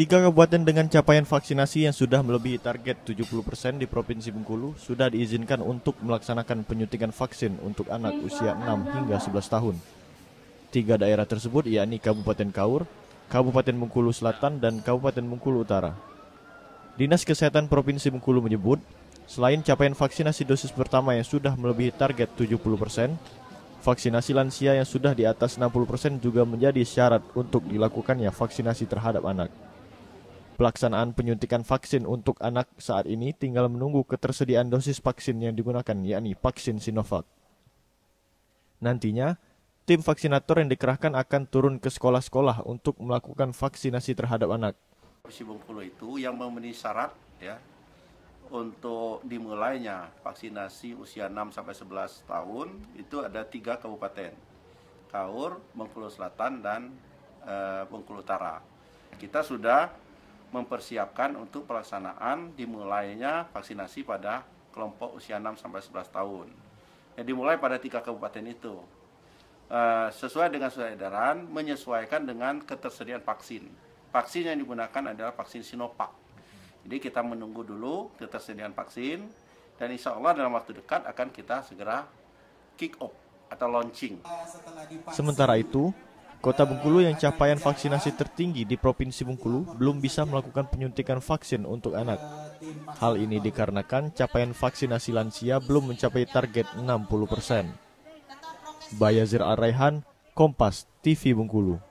Tiga kabupaten dengan capaian vaksinasi yang sudah melebihi target 70% di Provinsi Bengkulu sudah diizinkan untuk melaksanakan penyuntikan vaksin untuk anak usia 6 hingga 11 tahun. Tiga daerah tersebut yakni Kabupaten Kaur, Kabupaten Bengkulu Selatan, dan Kabupaten Bengkulu Utara. Dinas Kesehatan Provinsi Bengkulu menyebut, selain capaian vaksinasi dosis pertama yang sudah melebihi target 70%, vaksinasi lansia yang sudah di atas 60% juga menjadi syarat untuk dilakukannya vaksinasi terhadap anak. Pelaksanaan penyuntikan vaksin untuk anak saat ini tinggal menunggu ketersediaan dosis vaksin yang digunakan, yakni vaksin Sinovac. Nantinya, tim vaksinator yang dikerahkan akan turun ke sekolah-sekolah untuk melakukan vaksinasi terhadap anak. Vaksin Bengkulu itu yang memenuhi syarat ya untuk dimulainya vaksinasi usia 6 sampai 11 tahun itu ada tiga kabupaten. Kaur, Bengkulu Selatan dan e, Bengkulu Utara. Kita sudah mempersiapkan untuk pelaksanaan dimulainya vaksinasi pada kelompok usia 6 sampai 11 tahun. Yang dimulai pada tiga kabupaten itu. Eh, sesuai dengan surat edaran menyesuaikan dengan ketersediaan vaksin. Vaksin yang digunakan adalah vaksin Sinovac. Jadi kita menunggu dulu ketersediaan vaksin dan insya Allah dalam waktu dekat akan kita segera kick off atau launching. Eh, Sementara itu, Kota Bengkulu yang capaian vaksinasi tertinggi di Provinsi Bengkulu belum bisa melakukan penyuntikan vaksin untuk anak. Hal ini dikarenakan capaian vaksinasi lansia belum mencapai target 60 persen. Bayazir Araihan, Kompas TV Bengkulu.